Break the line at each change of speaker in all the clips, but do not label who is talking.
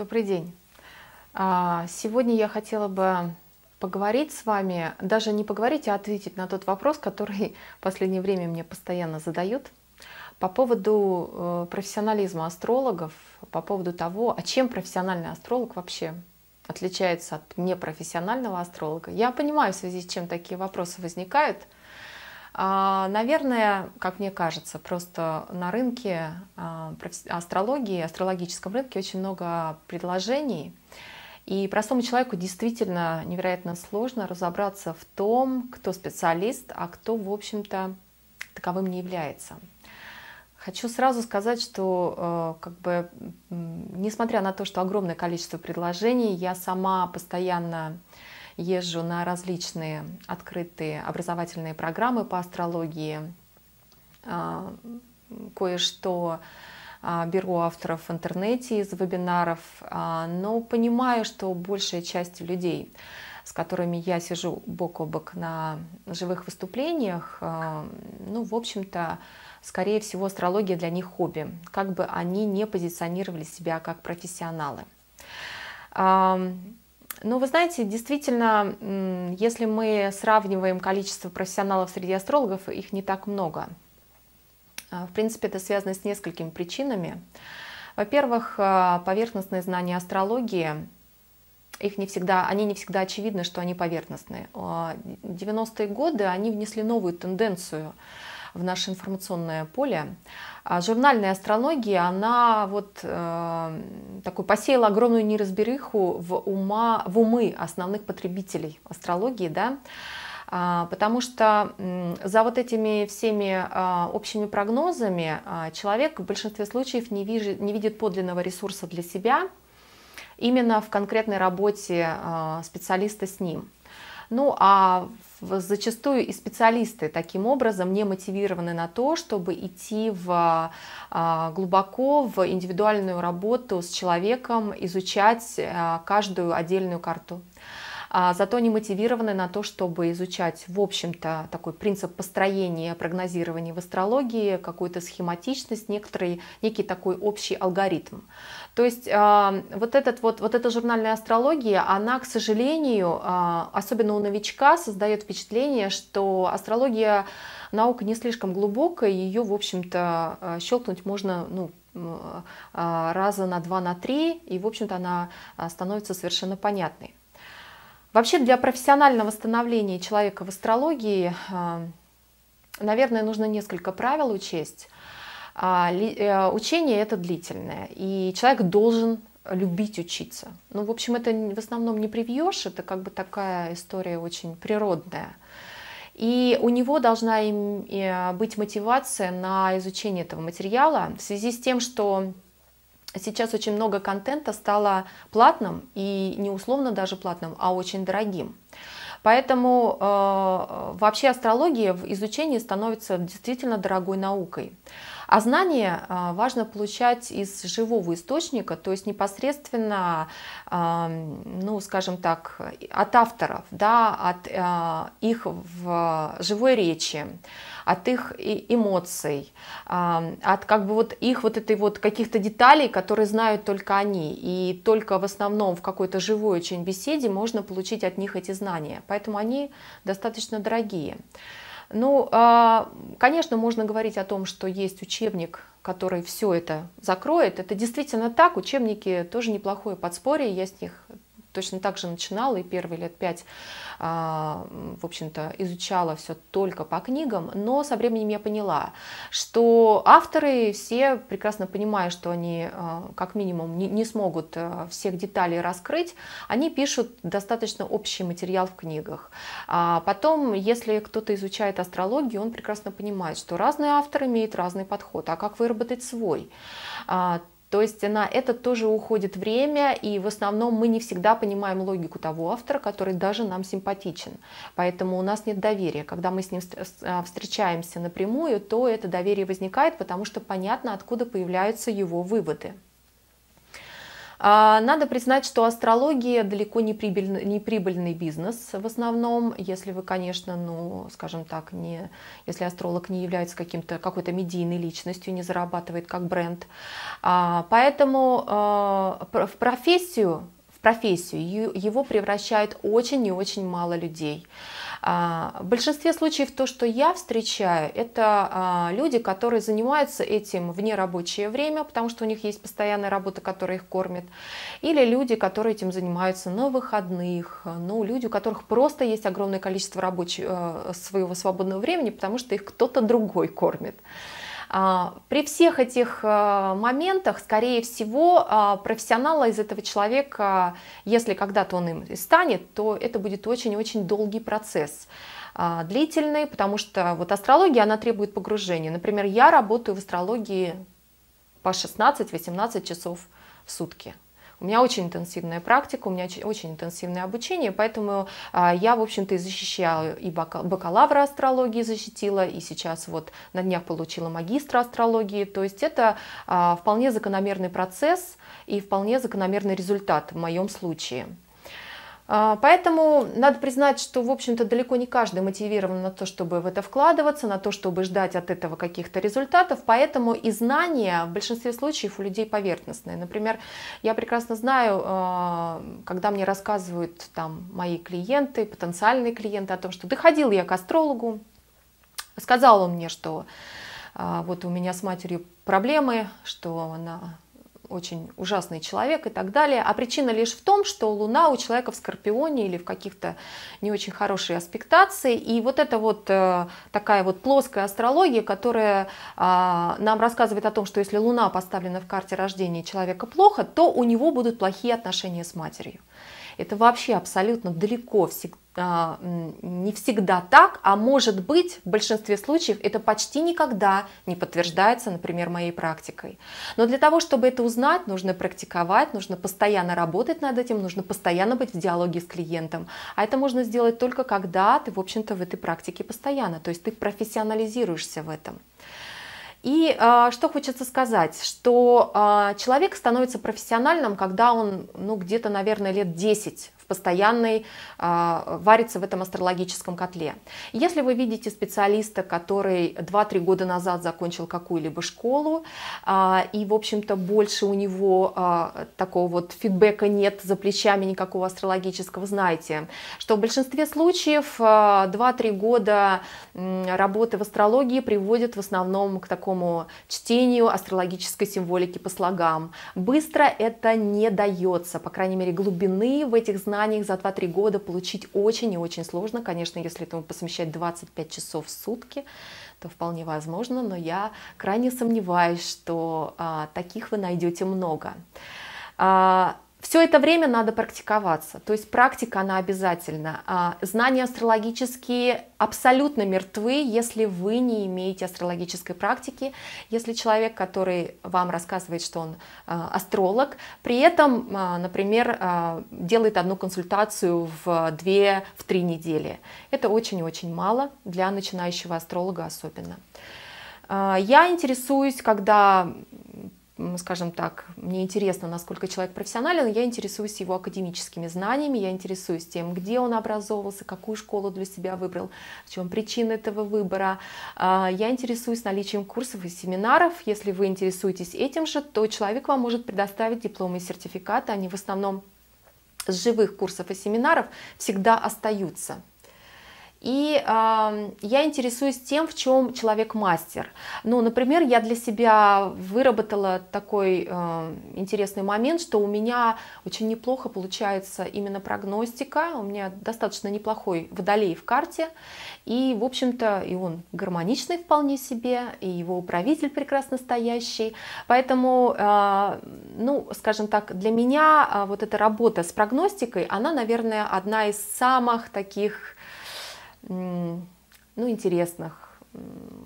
Добрый день. А, сегодня я хотела бы поговорить с вами, даже не поговорить, а ответить на тот вопрос, который в последнее время мне постоянно задают по поводу э, профессионализма астрологов, по поводу того, а чем профессиональный астролог вообще отличается от непрофессионального астролога. Я понимаю, в связи с чем такие вопросы возникают – а, наверное, как мне кажется, просто на рынке а, астрологии, астрологическом рынке очень много предложений. И простому человеку действительно невероятно сложно разобраться в том, кто специалист, а кто, в общем-то, таковым не является. Хочу сразу сказать, что э, как бы, несмотря на то, что огромное количество предложений, я сама постоянно езжу на различные открытые образовательные программы по астрологии, а, кое-что а, беру авторов в интернете из вебинаров, а, но понимаю, что большая часть людей, с которыми я сижу бок о бок на живых выступлениях, ну, в общем-то, скорее всего, астрология для них хобби, как бы они не позиционировали себя как профессионалы. Ну, вы знаете, действительно, если мы сравниваем количество профессионалов среди астрологов, их не так много. А, в принципе, это связано с несколькими причинами. Во-первых, а, поверхностные знания астрологии, их не всегда, они не всегда очевидны, что они поверхностные. 90-е а, годы они внесли новую тенденцию – в наше информационное поле. А журнальная астрология, она вот э, такой посеяла огромную неразбериху в, ума, в умы основных потребителей астрологии, да, а, потому что за вот этими всеми а, общими прогнозами человек в большинстве случаев не видит, не видит подлинного ресурса для себя именно в конкретной работе специалиста с ним. Ну а зачастую и специалисты таким образом не мотивированы на то, чтобы идти в, а, а, глубоко в индивидуальную работу с человеком, изучать а, каждую отдельную карту. А, зато не мотивированы на то, чтобы изучать, в общем-то, такой принцип построения прогнозирования в астрологии, какую-то схематичность, некоторый, некий такой общий алгоритм. То есть а, вот, этот вот, вот эта журнальная астрология, она, к сожалению, а, особенно у новичка, создает впечатление, что астрология наука не слишком глубокая, ее, в общем-то, щелкнуть можно ну, раза на два, на три, и, в общем-то, она становится совершенно понятной. Вообще для профессионального становления человека в астрологии, а, наверное, нужно несколько правил учесть. А, э, учение это длительное, и человек должен любить учиться. Ну, в общем, это в основном не привьешь, это как бы такая история очень природная. И у него должна э, быть мотивация на изучение этого материала в связи с тем, что сейчас очень много контента стало платным и не условно даже платным, а очень дорогим. Поэтому э, вообще астрология в изучении становится действительно дорогой наукой. А знания а, важно получать из живого источника, то есть непосредственно, ну, скажем так, от авторов, да, от а, их в живой речи, от их эмоций, от как бы вот их вот этой вот каких-то деталей, которые знают только они, и только в основном в какой-то живой очень беседе можно получить от них эти знания, поэтому они достаточно дорогие. Ну, а, конечно, можно говорить о том, что есть учебник, который все это закроет. Это действительно так. Учебники тоже неплохое подспорье. Я с них точно так же начинала и первые лет пять, а, в общем-то, изучала все только по книгам, но со временем я поняла, что авторы все прекрасно понимают, что они а, как минимум не, не смогут а, всех деталей раскрыть, они пишут достаточно общий материал в книгах. А потом, если кто-то изучает астрологию, он прекрасно понимает, что разные авторы имеют разный подход, а как выработать свой? То есть на это тоже уходит время, и в основном мы не всегда понимаем логику того автора, который даже нам симпатичен. Поэтому у нас нет доверия. Когда мы с ним а, встречаемся напрямую, то это доверие возникает, потому что понятно, откуда появляются его выводы. А, надо признать, что астрология далеко не прибыльный, не прибыльный бизнес в основном, если вы, конечно, ну, скажем так, не, если астролог не является каким-то, какой-то медийной личностью, не зарабатывает как бренд. А, поэтому а, в профессию в профессию. Его превращает очень и очень мало людей. А, в большинстве случаев то, что я встречаю, это а, люди, которые занимаются этим в нерабочее время, потому что у них есть постоянная работа, которая их кормит, или люди, которые этим занимаются на выходных, ну, люди, у которых просто есть огромное количество рабочих, э, своего свободного времени, потому что их кто-то другой кормит. А, при всех этих э, моментах, скорее всего, а, профессионала из этого человека, если когда-то он им станет, то это будет очень-очень долгий процесс а, длительный, потому что вот астрология, она требует погружения. Например, я работаю в астрологии по 16-18 часов в сутки. У меня очень интенсивная практика, у меня очень интенсивное обучение, поэтому а, я, в общем-то, и защищала, и бакалавра астрологии защитила, и сейчас вот на днях получила магистра астрологии. То есть это а, вполне закономерный процесс и вполне закономерный результат в моем случае. А, поэтому надо признать, что, в общем-то, далеко не каждый мотивирован на то, чтобы в это вкладываться, на то, чтобы ждать от этого каких-то результатов. Поэтому и знания в большинстве случаев у людей поверхностные. Например, я прекрасно знаю, а, когда мне рассказывают там мои клиенты, потенциальные клиенты о том, что доходил я к астрологу, сказал он мне, что а, вот у меня с матерью проблемы, что она очень ужасный человек и так далее. А причина лишь в том, что Луна у человека в Скорпионе или в каких-то не очень хорошей аспектации. И вот это вот э, такая вот плоская астрология, которая а, нам рассказывает о том, что если Луна поставлена в карте рождения человека плохо, то у него будут плохие отношения с матерью. Это вообще абсолютно далеко а, не всегда так, а может быть, в большинстве случаев это почти никогда не подтверждается, например, моей практикой. Но для того, чтобы это узнать, нужно практиковать, нужно постоянно работать над этим, нужно постоянно быть в диалоге с клиентом. А это можно сделать только когда ты, в общем-то, в этой практике постоянно, то есть ты профессионализируешься в этом. И э, что хочется сказать, что э, человек становится профессиональным, когда он, ну, где-то, наверное, лет 10 постоянной, а, варится в этом астрологическом котле. Если вы видите специалиста, который 2-3 года назад закончил какую-либо школу, а, и, в общем-то, больше у него а, такого вот фидбэка нет за плечами никакого астрологического, знаете, что в большинстве случаев 2-3 года работы в астрологии приводят в основном к такому чтению астрологической символики по слогам. Быстро это не дается, по крайней мере, глубины в этих знаниях знаниях за 2-3 года получить очень и очень сложно. Конечно, если этому посвящать 25 часов в сутки, то вполне возможно, но я крайне сомневаюсь, что а, таких вы найдете много. А, все это время надо практиковаться, то есть практика, она обязательна. А, знания астрологические абсолютно мертвы, если вы не имеете астрологической практики, если человек, который вам рассказывает, что он а, астролог, при этом, а, например, делает одну консультацию в две, в три недели. Это очень-очень мало для начинающего астролога особенно. Я интересуюсь, когда скажем так, мне интересно, насколько человек профессионален, я интересуюсь его академическими знаниями, я интересуюсь тем, где он образовывался, какую школу для себя выбрал, в чем причина этого выбора. А, я интересуюсь наличием курсов и семинаров. Если вы интересуетесь этим же, то человек вам может предоставить дипломы и сертификаты. Они в основном с живых курсов и семинаров всегда остаются. И э, я интересуюсь тем, в чем человек мастер. Ну, например, я для себя выработала такой э, интересный момент, что у меня очень неплохо получается именно прогностика. У меня достаточно неплохой водолей в карте. И, в общем-то, и он гармоничный вполне себе, и его управитель прекрасно стоящий. Поэтому, э, ну, скажем так, для меня э, вот эта работа с прогностикой, она, наверное, одна из самых таких ну, интересных,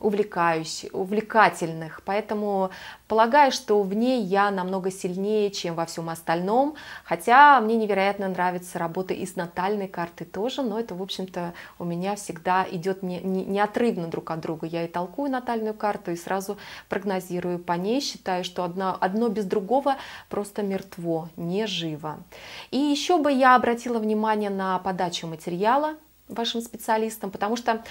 увлекающих, увлекательных. Поэтому полагаю, что в ней я намного сильнее, чем во всем остальном. Хотя мне невероятно нравится работа и с натальной карты тоже, но это, в общем-то, у меня всегда идет не, не, неотрывно друг от друга. Я и толкую натальную карту, и сразу прогнозирую по ней, считаю, что одно, одно без другого просто мертво, не живо. И еще бы я обратила внимание на подачу материала, вашим специалистам, потому что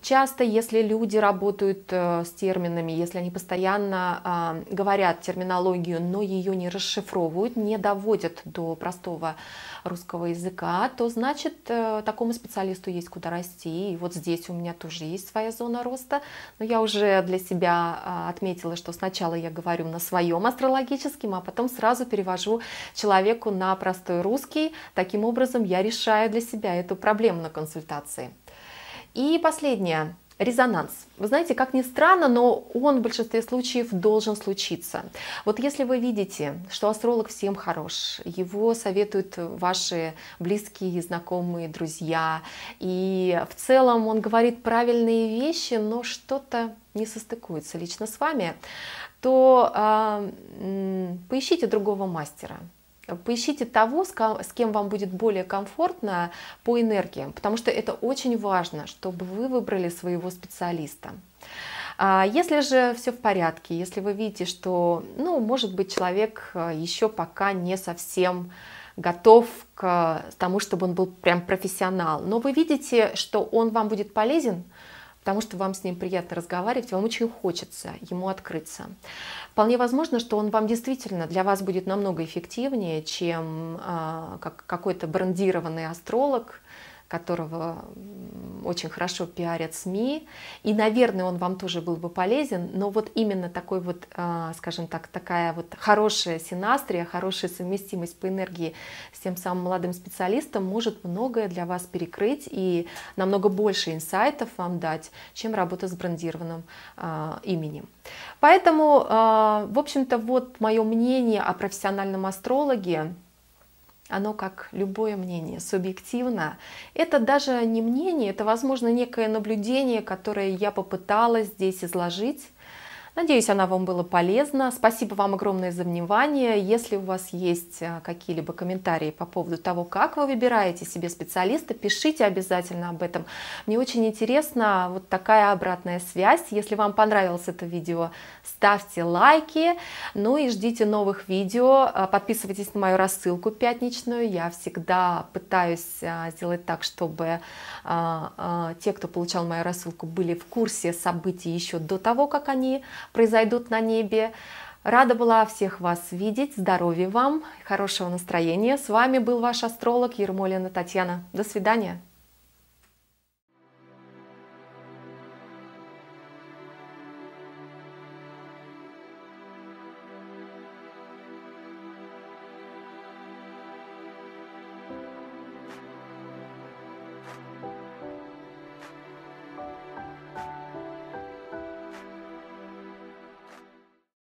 часто, если люди работают э, с терминами, если они постоянно а, говорят терминологию, но ее не расшифровывают, не доводят до простого русского языка, то значит э, такому специалисту есть куда расти. И вот здесь у меня тоже есть своя зона роста, но я уже для себя а, отметила, что сначала я говорю на своем астрологическом, а потом сразу перевожу человеку на простой русский. Таким образом, я решаю для себя эту проблему на консультации консультации. И последнее резонанс. Вы знаете, как ни странно, но он в большинстве случаев должен случиться. Вот если вы видите, что астролог всем хорош, его советуют ваши близкие, знакомые, друзья, и в целом он говорит правильные вещи, но что-то не состыкуется лично с вами, то э, поищите другого мастера, Поищите того, с кем вам будет более комфортно по энергиям, потому что это очень важно, чтобы вы выбрали своего специалиста. А, если же все в порядке, если вы видите, что, ну, может быть, человек э, еще пока не совсем готов к тому, чтобы он был прям профессионал, но вы видите, что он вам будет полезен, потому что вам с ним приятно разговаривать, вам очень хочется ему открыться. Вполне возможно, что он вам действительно для вас будет намного эффективнее, чем э, как какой-то брендированный астролог, которого очень хорошо пиарят СМИ. И, наверное, он вам тоже был бы полезен, но вот именно такой вот, а, скажем так, такая вот хорошая синастрия, хорошая совместимость по энергии с тем самым молодым специалистом может многое для вас перекрыть и намного больше инсайтов вам дать, чем работа с брендированным а, именем. Поэтому, а, в общем-то, вот мое мнение о профессиональном астрологе оно, как любое мнение, субъективно. Это даже не мнение, это, возможно, некое наблюдение, которое я попыталась здесь изложить, Надеюсь, она вам была полезна. Спасибо вам огромное за внимание. Если у вас есть э, какие-либо комментарии по поводу того, как вы выбираете себе специалиста, пишите обязательно об этом. Мне очень интересна вот такая обратная связь. Если вам понравилось это видео, ставьте лайки. Ну и ждите новых видео. Э, подписывайтесь на мою рассылку пятничную. Я всегда пытаюсь э, сделать так, чтобы те, кто получал мою рассылку, были в курсе событий еще до того, как они произойдут на небе. Рада была всех вас видеть. Здоровья вам, хорошего настроения. С вами был ваш астролог Ермолина Татьяна. До свидания.